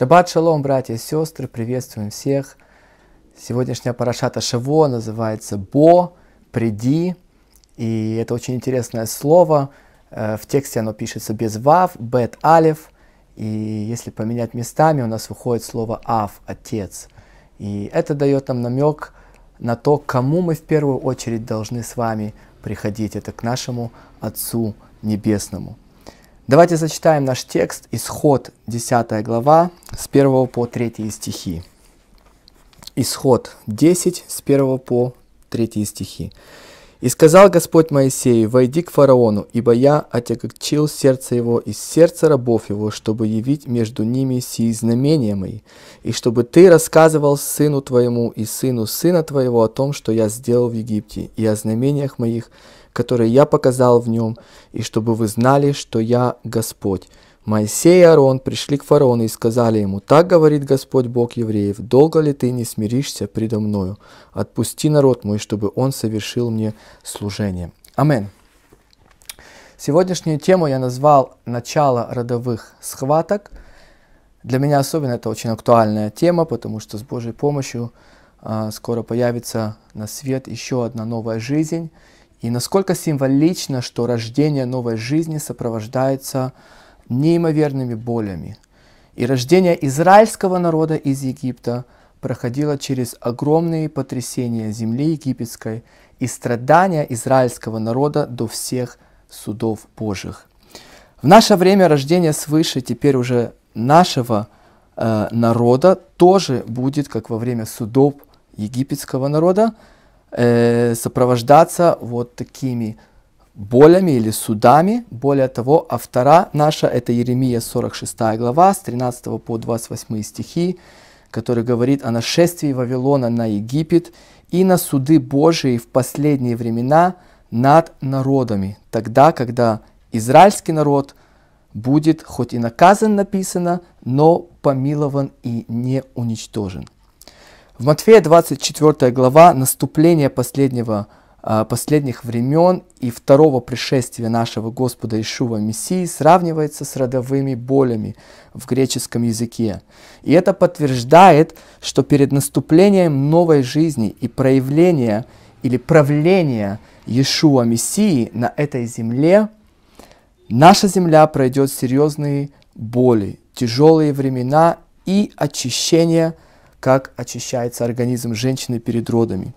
Шаббат шалом, братья и сестры, приветствуем всех. Сегодняшняя парашата Шаво называется «Бо», «Приди», и это очень интересное слово. Э, в тексте оно пишется без «вав», «бет», «алев», и если поменять местами, у нас выходит слово «ав», «отец». И это дает нам намек на то, кому мы в первую очередь должны с вами приходить. Это к нашему Отцу Небесному. Давайте зачитаем наш текст, исход 10 глава, с 1 по 3 стихи. Исход 10, с 1 по 3 стихи. «И сказал Господь Моисею, войди к фараону, ибо я отягчил сердце его и сердце рабов его, чтобы явить между ними сии знамения мои, и чтобы ты рассказывал сыну твоему и сыну сына твоего о том, что я сделал в Египте, и о знамениях моих, которые я показал в нем, и чтобы вы знали, что я Господь». Моисей и Аарон пришли к фараону и сказали ему, «Так говорит Господь Бог евреев, долго ли ты не смиришься предо мною? Отпусти народ мой, чтобы он совершил мне служение». Амин. Сегодняшнюю тему я назвал «Начало родовых схваток». Для меня особенно это очень актуальная тема, потому что с Божьей помощью а, скоро появится на свет еще одна новая жизнь. И насколько символично, что рождение новой жизни сопровождается неимоверными болями. И рождение израильского народа из Египта проходило через огромные потрясения земли египетской и страдания израильского народа до всех судов Божьих. В наше время рождение свыше теперь уже нашего э, народа тоже будет, как во время судов египетского народа, э, сопровождаться вот такими болями или судами. Более того, автора наша – это Еремия 46 глава, с 13 по 28 стихи, который говорит о нашествии Вавилона на Египет и на суды Божии в последние времена над народами, тогда, когда израильский народ будет хоть и наказан написано, но помилован и не уничтожен. В Матфея 24 глава «Наступление последнего Э, последних времен и второго пришествия нашего Господа Ишува Мессии сравнивается с родовыми болями в греческом языке. И это подтверждает, что перед наступлением новой жизни и проявления или правления Иешуа Мессии на этой земле, наша земля пройдет серьезные боли, тяжелые времена и очищение, как очищается организм женщины перед родами.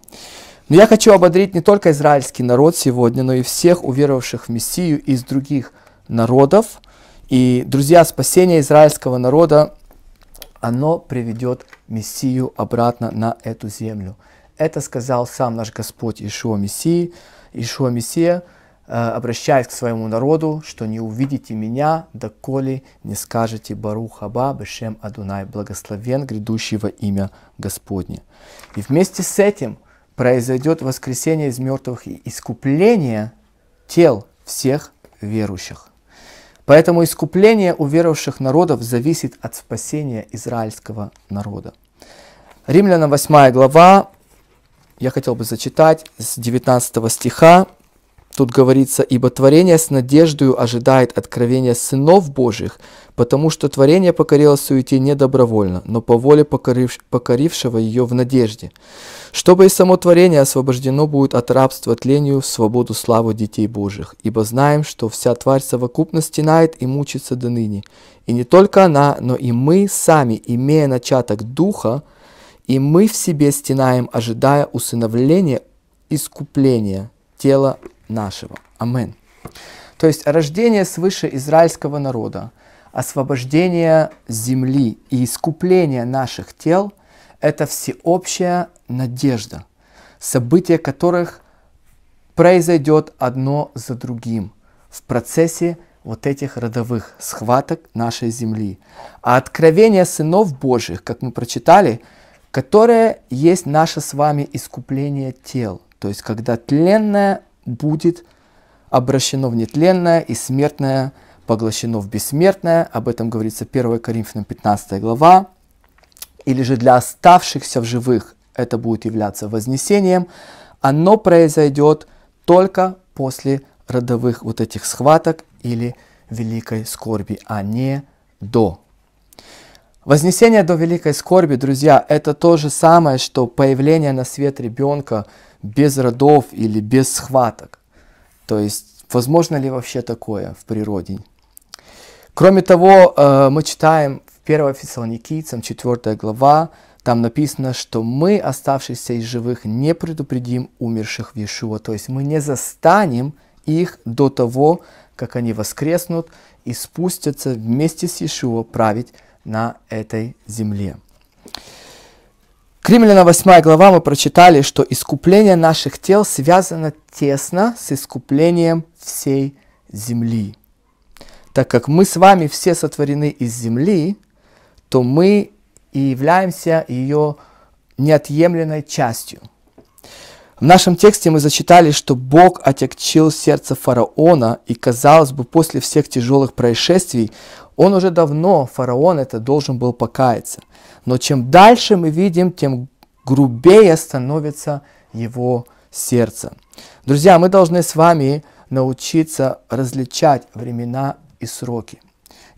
Но я хочу ободрить не только израильский народ сегодня, но и всех уверовавших в Мессию из других народов. И, друзья, спасение израильского народа, оно приведет Мессию обратно на эту землю. Это сказал сам наш Господь Ишуа Мессии, Ишуа Мессия, э, обращаясь к своему народу, что не увидите меня, доколе не скажете Баруха Аба Бешем Адунай, благословен грядущего имя Господне. И вместе с этим – произойдет воскресение из мертвых и искупление тел всех верующих. Поэтому искупление у верующих народов зависит от спасения израильского народа. Римлянам 8 глава, я хотел бы зачитать с 19 стиха, Тут говорится, ибо творение с надеждою ожидает откровения сынов Божьих, потому что творение покорило суете не добровольно, но по воле покорив, покорившего ее в надежде. Чтобы и само творение освобождено будет от рабства тлению в свободу славу детей Божьих, ибо знаем, что вся тварь совокупно стенает и мучится до ныне. И не только она, но и мы сами, имея начаток Духа, и мы в себе стенаем, ожидая усыновления искупления тела нашего. Амин. То есть рождение свыше израильского народа, освобождение земли и искупление наших тел – это всеобщая надежда, события которых произойдет одно за другим в процессе вот этих родовых схваток нашей земли. А откровение сынов Божьих, как мы прочитали, которое есть наше с вами искупление тел, то есть когда тленное будет обращено в нетленное и смертное поглощено в бессмертное. Об этом говорится 1 Коринфянам 15 глава. Или же для оставшихся в живых это будет являться вознесением. Оно произойдет только после родовых вот этих схваток или великой скорби, а не до Вознесение до великой скорби, друзья, это то же самое, что появление на свет ребенка без родов или без схваток. То есть, возможно ли вообще такое в природе? Кроме того, э, мы читаем в 1 Фессалоникийцам 4 глава, там написано, что мы, оставшиеся из живых, не предупредим умерших в Иешуа, то есть мы не застанем их до того, как они воскреснут и спустятся вместе с Иешуа править на этой земле. К Римлянам 8 глава мы прочитали, что искупление наших тел связано тесно с искуплением всей земли. Так как мы с вами все сотворены из земли, то мы и являемся ее неотъемлемой частью. В нашем тексте мы зачитали, что Бог отягчил сердце фараона, и, казалось бы, после всех тяжелых происшествий он уже давно, фараон это должен был покаяться. Но чем дальше мы видим, тем грубее становится его сердце. Друзья, мы должны с вами научиться различать времена и сроки.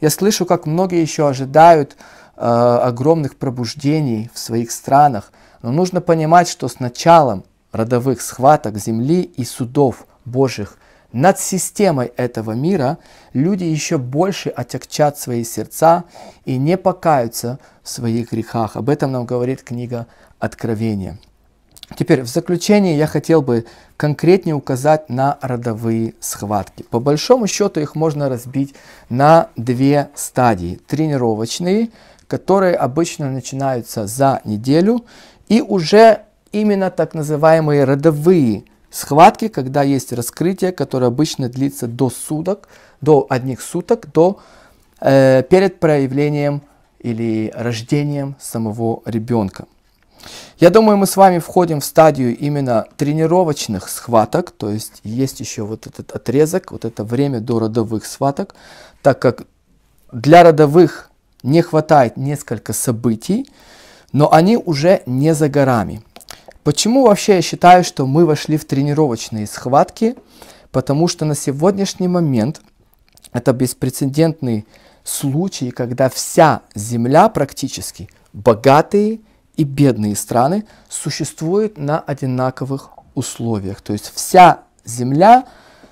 Я слышу, как многие еще ожидают э, огромных пробуждений в своих странах, но нужно понимать, что с началом родовых схваток земли и судов Божьих над системой этого мира, люди еще больше отягчат свои сердца и не покаются в своих грехах. Об этом нам говорит книга Откровения. Теперь в заключение я хотел бы конкретнее указать на родовые схватки. По большому счету их можно разбить на две стадии. Тренировочные, которые обычно начинаются за неделю, и уже именно так называемые родовые схватки, когда есть раскрытие, которое обычно длится до суток, до одних суток, до, э, перед проявлением или рождением самого ребенка. Я думаю, мы с вами входим в стадию именно тренировочных схваток, то есть есть еще вот этот отрезок, вот это время до родовых схваток, так как для родовых не хватает несколько событий, но они уже не за горами. Почему вообще я считаю, что мы вошли в тренировочные схватки? Потому что на сегодняшний момент это беспрецедентный случай, когда вся Земля практически, богатые и бедные страны, существует на одинаковых условиях. То есть вся Земля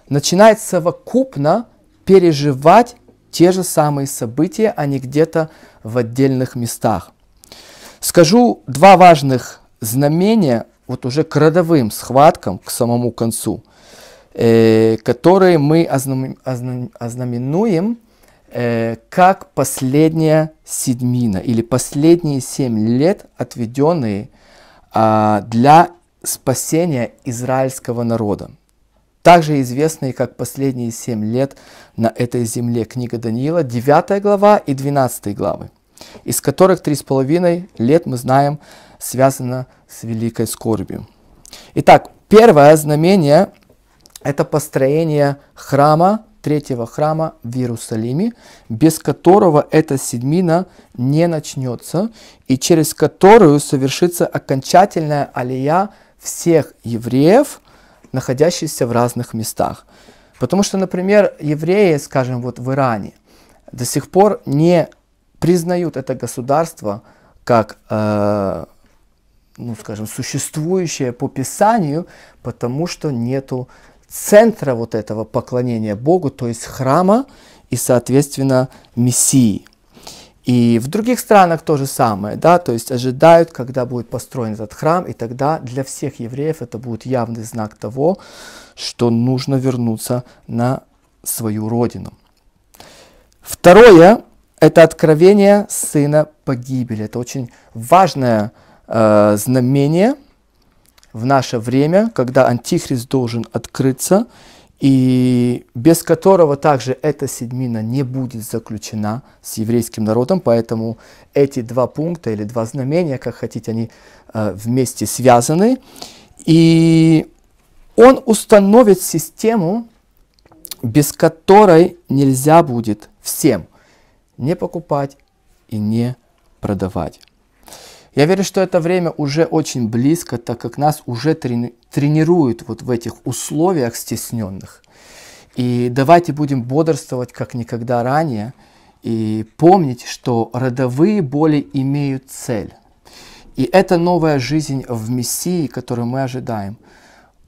начинает совокупно переживать те же самые события, а не где-то в отдельных местах. Скажу два важных знамения вот уже к родовым схваткам, к самому концу, э, которые мы ознамен, ознамен, ознаменуем э, как последняя седьмина или последние семь лет, отведенные э, для спасения израильского народа. Также известные как последние семь лет на этой земле книга Даниила, 9 глава и 12 главы из которых три с половиной лет, мы знаем, связано с великой скорбью. Итак, первое знамение – это построение храма, третьего храма в Иерусалиме, без которого эта седмина не начнется, и через которую совершится окончательная алия всех евреев, находящихся в разных местах. Потому что, например, евреи, скажем, вот в Иране, до сих пор не признают это государство как, э, ну, скажем, существующее по Писанию, потому что нету центра вот этого поклонения Богу, то есть храма и, соответственно, Мессии. И в других странах то же самое, да, то есть ожидают, когда будет построен этот храм, и тогда для всех евреев это будет явный знак того, что нужно вернуться на свою родину. Второе, это откровение сына погибели. Это очень важное э, знамение в наше время, когда Антихрист должен открыться, и без которого также эта седьмина не будет заключена с еврейским народом. Поэтому эти два пункта или два знамения, как хотите, они э, вместе связаны. И он установит систему, без которой нельзя будет всем – не покупать и не продавать. Я верю, что это время уже очень близко, так как нас уже трени- тренируют вот в этих условиях стесненных. И давайте будем бодрствовать, как никогда ранее, и помнить, что родовые боли имеют цель. И это новая жизнь в Мессии, которую мы ожидаем –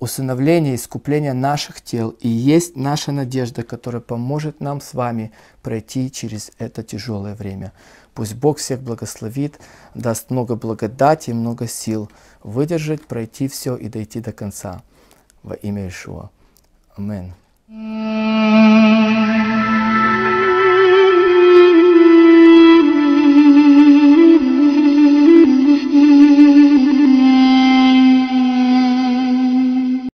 усыновление, искупление наших тел и есть наша надежда, которая поможет нам с вами пройти через это тяжелое время. Пусть Бог всех благословит, даст много благодати и много сил выдержать, пройти все и дойти до конца. Во имя Ишуа. Аминь.